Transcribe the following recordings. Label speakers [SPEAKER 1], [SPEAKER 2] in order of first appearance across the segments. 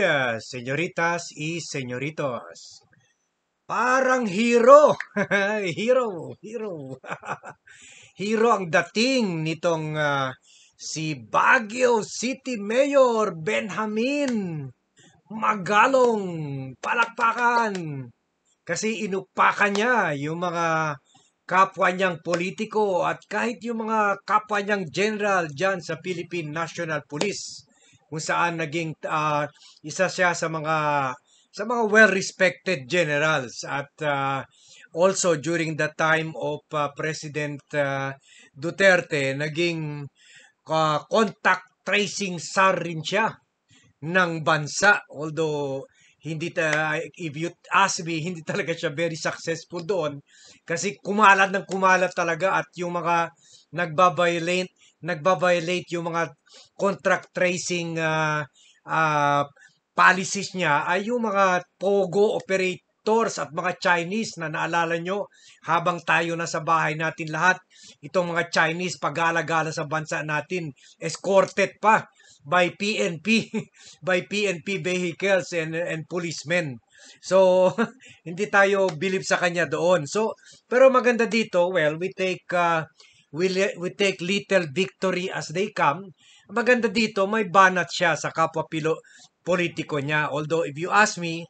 [SPEAKER 1] días, señoritas y señoritos. Parang hero. hero, hero. hero ang dating nitong uh, si Baguio City Mayor Benjamin Magalong. Palakpakan. Kasi inupakan niya yung mga kapwa niyang politiko at kahit yung mga kapwa niyang general dyan sa Philippine National Police kung saan naging uh, isa siya sa mga sa mga well-respected generals at uh, also during the time of uh, President uh, Duterte naging uh, contact tracing czar rin siya ng bansa although hindi ta, if you ask me, hindi talaga siya very successful doon kasi kumalat ng kumalat talaga at yung mga nagba-violate nagba-violate yung mga contract tracing uh, uh, policies niya ay yung mga pogo operators at mga Chinese na naalala nyo habang tayo na sa bahay natin lahat itong mga Chinese pag-alagala sa bansa natin escorted pa by PNP by PNP vehicles and and policemen so hindi tayo bilib sa kanya doon so pero maganda dito well we take uh, will, will take little victory as they come. Maganda dito, may banat siya sa kapwa pilo, politiko niya. Although if you ask me,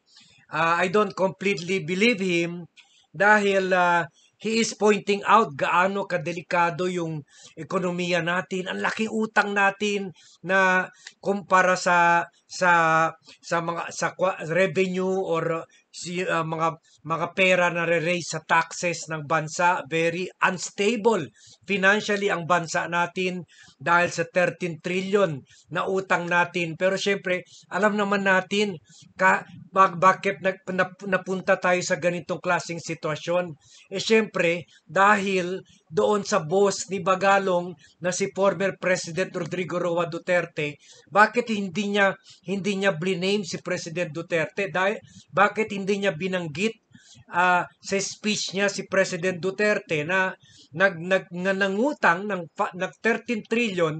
[SPEAKER 1] uh, I don't completely believe him dahil uh, he is pointing out gaano kadelikado yung ekonomiya natin, ang laki utang natin na kumpara sa sa sa mga sa revenue or uh, uh mga mga pera na re-raise sa taxes ng bansa, very unstable financially ang bansa natin dahil sa 13 trillion na utang natin. Pero syempre, alam naman natin ka, bak, bakit nag, napunta tayo sa ganitong klaseng sitwasyon. E syempre, dahil doon sa boss ni Bagalong na si former President Rodrigo Roa Duterte, bakit hindi niya hindi niya bliname si President Duterte? Dahil bakit hindi niya binanggit uh, sa speech niya si President Duterte na nag, nag na nangutang ng, ng 13 trillion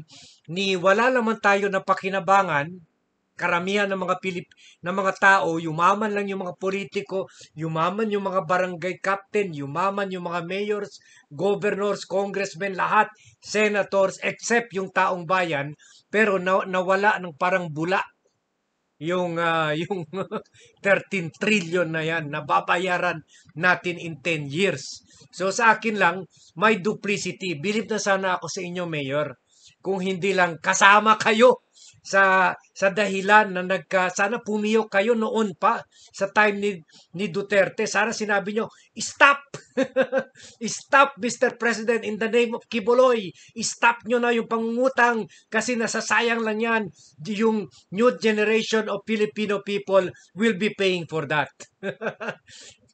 [SPEAKER 1] ni wala naman tayo na pakinabangan karamihan ng mga Pilip ng mga tao yumaman lang yung mga politiko yumaman yung mga barangay captain yumaman yung mga mayors governors congressmen lahat senators except yung taong bayan pero na, nawala ng parang bula yung uh, yung 13 trillion na yan na babayaran natin in 10 years. So sa akin lang may duplicity. Bilib na sana ako sa inyo mayor kung hindi lang kasama kayo sa sa dahilan na nagka sana pumiyok kayo noon pa sa time ni ni Duterte sana sinabi nyo stop Stop, Mr. President, in the name of Kiboloy. Stop nyo na yung pangungutang kasi nasasayang lang yan. Yung new generation of Filipino people will be paying for that.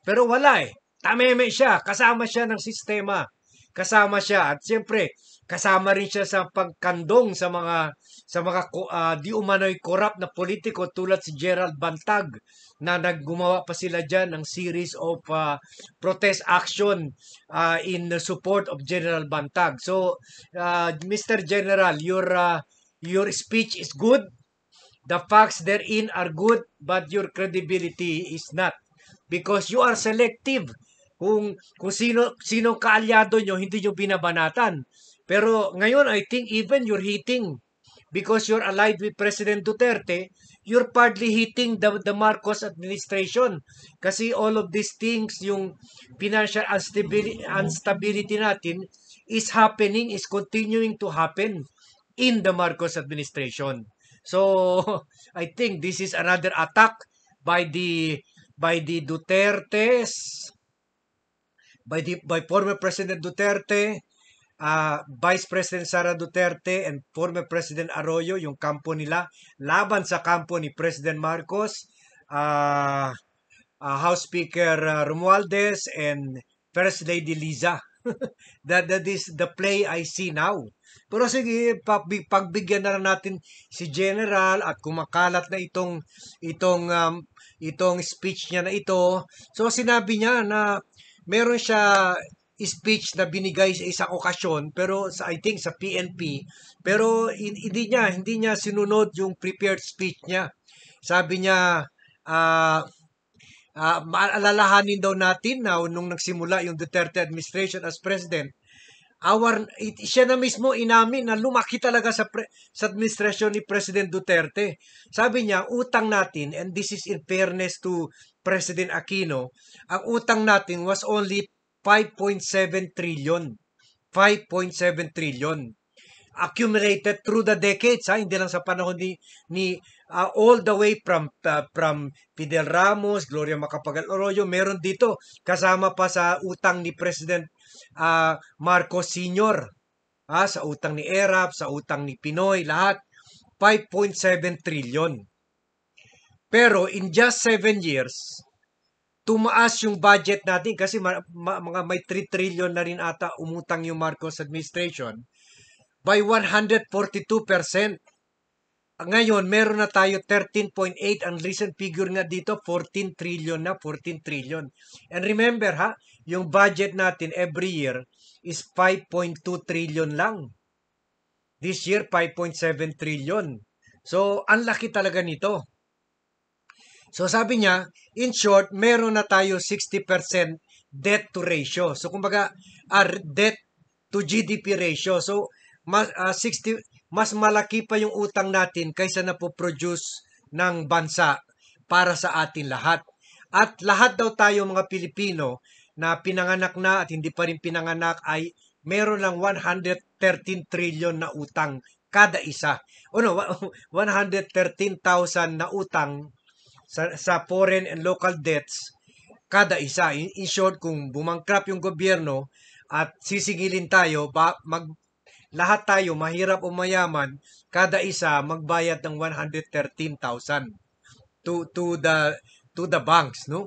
[SPEAKER 1] Pero wala eh. Tameme siya. Kasama siya ng sistema. Kasama siya. At siyempre, kasama rin siya sa pagkandong sa mga sa mga uh, di umano'y corrupt na politiko tulad si Gerald Bantag na naggumawa pa sila diyan ng series of uh, protest action uh, in support of General Bantag. So uh, Mr. General, your uh, your speech is good. The facts therein are good but your credibility is not because you are selective kung kung sino sino kaalyado nyo hindi nyo binabanatan pero ngayon, I think even you're hitting because you're allied with President Duterte, you're partly hitting the, the Marcos administration. Kasi all of these things, yung financial instability, instability natin is happening, is continuing to happen in the Marcos administration. So, I think this is another attack by the by the Dutertes by the by former President Duterte uh, Vice President Sara Duterte and former President Arroyo, yung kampo nila, laban sa kampo ni President Marcos, uh, uh, House Speaker uh, Romualdez, and First Lady Liza. that, that is the play I see now. Pero sige, pagbigyan na lang natin si General at kumakalat na itong itong um, itong speech niya na ito. So sinabi niya na meron siya speech na binigay sa isang okasyon pero sa I think sa PNP pero hindi niya hindi niya sinunod yung prepared speech niya. Sabi niya uh, uh, maalalahanin daw natin na nung nagsimula yung Duterte administration as president our it, siya na mismo inamin na lumaki talaga sa pre, sa administrasyon ni President Duterte. Sabi niya, utang natin and this is in fairness to President Aquino, ang utang natin was only 5.7 trillion. 5.7 trillion accumulated through the decades ha hindi lang sa panahon ni ni uh, all the way from uh, from Fidel Ramos, Gloria Macapagal Arroyo, meron dito kasama pa sa utang ni President uh, Marcos Sr. Ha, sa utang ni Erap, sa utang ni Pinoy, lahat 5.7 trillion. Pero in just 7 years, tumaas yung budget natin kasi ma- ma- mga may 3 trillion na rin ata umutang yung Marcos administration by 142%. Ngayon, meron na tayo 13.8. Ang recent figure nga dito, 14 trillion na, 14 trillion. And remember ha, yung budget natin every year is 5.2 trillion lang. This year, 5.7 trillion. So, ang laki talaga nito. So sabi niya, in short, meron na tayo 60% debt to ratio. So kumbaga, our debt to GDP ratio. So mas, uh, ah, 60, mas malaki pa yung utang natin kaysa na po-produce ng bansa para sa atin lahat. At lahat daw tayo mga Pilipino na pinanganak na at hindi pa rin pinanganak ay meron ng 113 trillion na utang kada isa. O no, 113,000 na utang sa, sa foreign and local debts, kada isa, in, in short, kung bumangkrap yung gobyerno at sisigilin tayo, ba, mag, lahat tayo, mahirap o mayaman, kada isa magbayad ng 113,000 to, to, the, to the banks, no?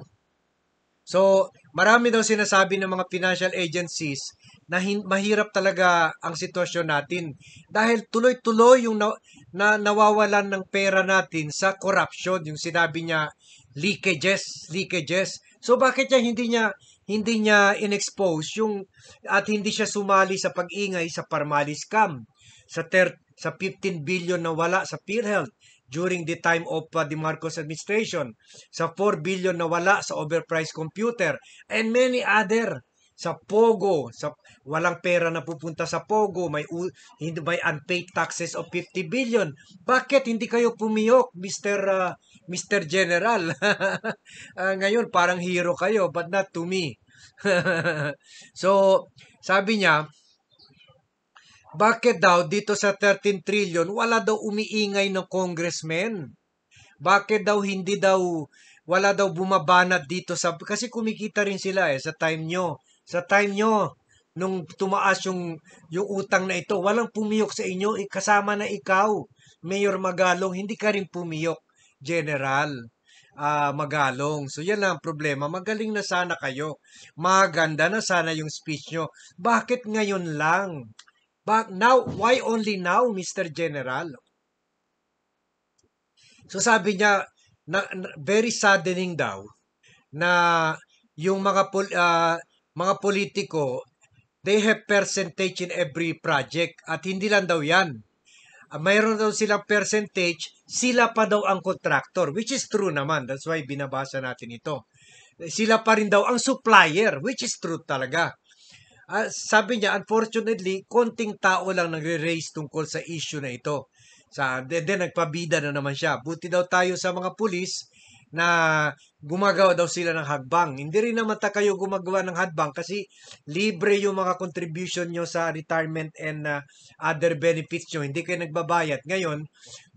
[SPEAKER 1] So, marami daw sinasabi ng mga financial agencies na hin- mahirap talaga ang sitwasyon natin dahil tuloy-tuloy yung na, na nawawalan ng pera natin sa corruption yung sinabi niya leakages leakages so bakit niya hindi niya hindi niya inexpose yung at hindi siya sumali sa pag-ingay sa Parmalis scam sa ter, sa 15 billion na wala sa PhilHealth during the time of uh, the Marcos administration, sa 4 billion na wala sa overpriced computer, and many other sa Pogo, sa walang pera na pupunta sa Pogo, may hindi may unpaid taxes of 50 billion. Bakit hindi kayo pumiyok, Mr. Uh, Mr. General? uh, ngayon parang hero kayo, but not to me. so, sabi niya, bakit daw dito sa 13 trillion wala daw umiingay ng congressman? Bakit daw hindi daw wala daw bumabanat dito sa kasi kumikita rin sila eh sa time nyo sa time nyo, nung tumaas yung, yung utang na ito, walang pumiyok sa inyo, eh, kasama na ikaw, Mayor Magalong, hindi ka rin pumiyok, General uh, Magalong. So yan lang ang problema, magaling na sana kayo, maganda na sana yung speech nyo. Bakit ngayon lang? But now, why only now, Mr. General? So sabi niya, na, na, very saddening daw na yung mga pol, uh, mga politiko, they have percentage in every project at hindi lang daw yan. Ah, mayroon daw silang percentage, sila pa daw ang contractor, which is true naman. That's why binabasa natin ito. Sila pa rin daw ang supplier, which is true talaga. Uh, sabi niya, unfortunately, konting tao lang nagre-raise tungkol sa issue na ito. Sa, then, then nagpabida na naman siya. Buti daw tayo sa mga pulis, na gumagawa daw sila ng hagbang. Hindi rin naman ta kayo gumagawa ng hagbang kasi libre yung mga contribution nyo sa retirement and uh, other benefits nyo. Hindi kayo nagbabayad. Ngayon,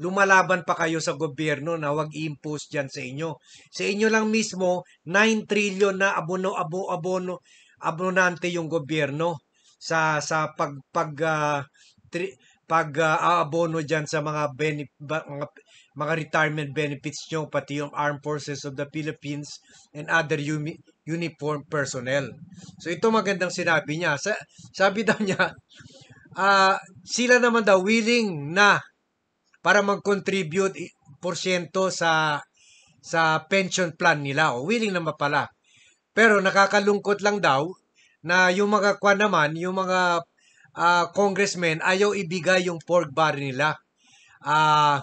[SPEAKER 1] lumalaban pa kayo sa gobyerno na wag i-impose dyan sa inyo. Sa inyo lang mismo, 9 trillion na abono, abo, abono, abonante yung gobyerno sa sa pag pag uh, pag-aabono uh, dyan sa mga, benef- mga, mga retirement benefits nyo, pati yung Armed Forces of the Philippines and other uni- uniform personnel. So ito magandang sinabi niya. Sa- sabi daw niya, uh, sila naman daw willing na para mag-contribute porsyento sa sa pension plan nila o willing naman pala. Pero nakakalungkot lang daw na yung mga kwa naman, yung mga uh, congressmen ayaw ibigay yung pork barrel nila. Uh,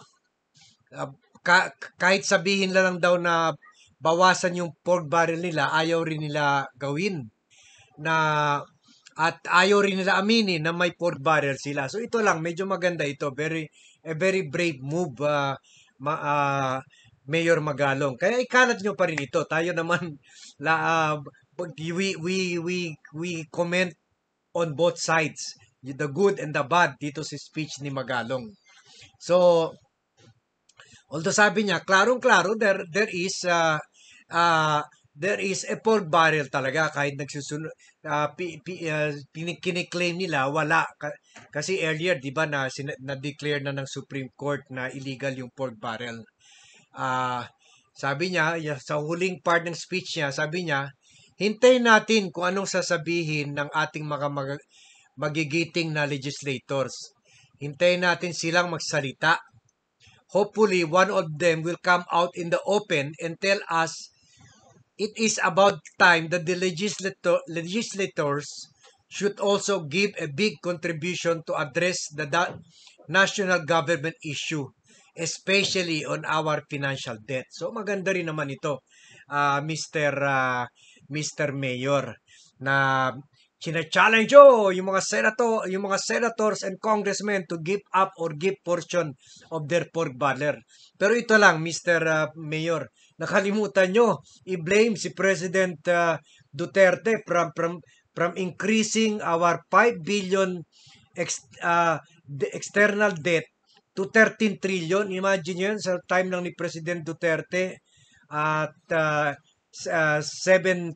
[SPEAKER 1] ka- kahit sabihin lang daw na bawasan yung pork barrel nila, ayaw rin nila gawin na at ayaw rin nila aminin na may pork barrel sila. So ito lang, medyo maganda ito. Very, a very brave move, uh, ma, uh, Mayor Magalong. Kaya ikalat nyo pa rin ito. Tayo naman, la, uh, we, we, we, we comment on both sides, the good and the bad dito sa si speech ni Magalong. So, although sabi niya, klarong-klaro, there, there is uh, uh, there is a pork barrel talaga kahit nagsusunod uh, pi, pi, uh, kiniklaim nila wala kasi earlier 'di ba na na-declare na ng Supreme Court na illegal yung pork barrel. uh, sabi niya sa huling part ng speech niya, sabi niya hintayin natin kung anong sasabihin ng ating mga mag- magigiting na legislators. Hintayin natin silang magsalita. Hopefully, one of them will come out in the open and tell us it is about time that the legislator, legislators should also give a big contribution to address the da- national government issue, especially on our financial debt. So maganda rin naman ito, uh, ah, Mr. Uh, ah, Mr. Mayor na china-challenge oh, yung mga senator, yung mga senators and congressmen to give up or give portion of their pork barrel. Pero ito lang, Mr. Uh, ah, Mayor, nakalimutan nyo, i-blame si President uh, Duterte from, from, from increasing our 5 billion ex, uh, external debt to 13 trillion. Imagine yun sa time lang ni President Duterte at uh, 7 ah,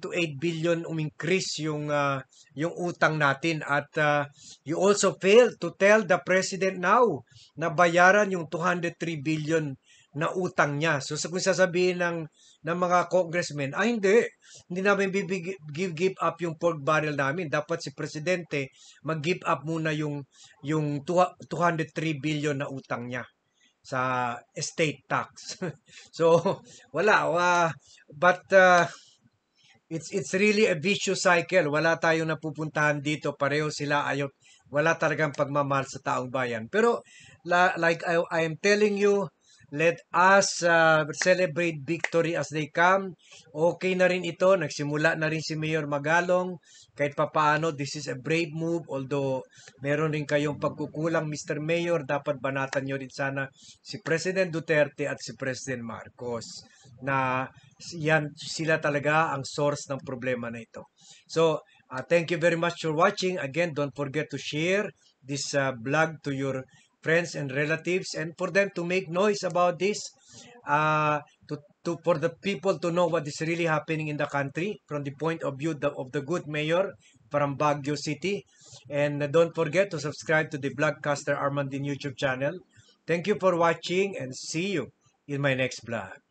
[SPEAKER 1] to 8 billion umingkris yung uh, yung utang natin at uh, you also failed to tell the president now na bayaran yung 203 billion na utang niya. So sa kung sasabihin ng ng mga congressmen, ah hindi, hindi namin bibig, give, give up yung pork barrel namin. Dapat si presidente mag-give up muna yung yung 203 billion na utang niya sa estate tax. so wala wa but uh, it's it's really a vicious cycle. Wala tayong napupuntahan dito. Pareho sila ayo wala talagang pagmamahal sa taong bayan. Pero la, like I, I am telling you, Let us uh, celebrate victory as they come. Okay na rin ito. Nagsimula na rin si Mayor Magalong. Kahit papaano, this is a brave move. Although, meron rin kayong pagkukulang, Mr. Mayor. Dapat banatan nyo rin sana si President Duterte at si President Marcos. Na yan, sila talaga ang source ng problema na ito. So, uh, thank you very much for watching. Again, don't forget to share this uh, blog to your friends and relatives and for them to make noise about this uh, to, to for the people to know what is really happening in the country from the point of view the, of the good mayor from Baguio City and don't forget to subscribe to the Blogcaster Armandin YouTube channel thank you for watching and see you in my next blog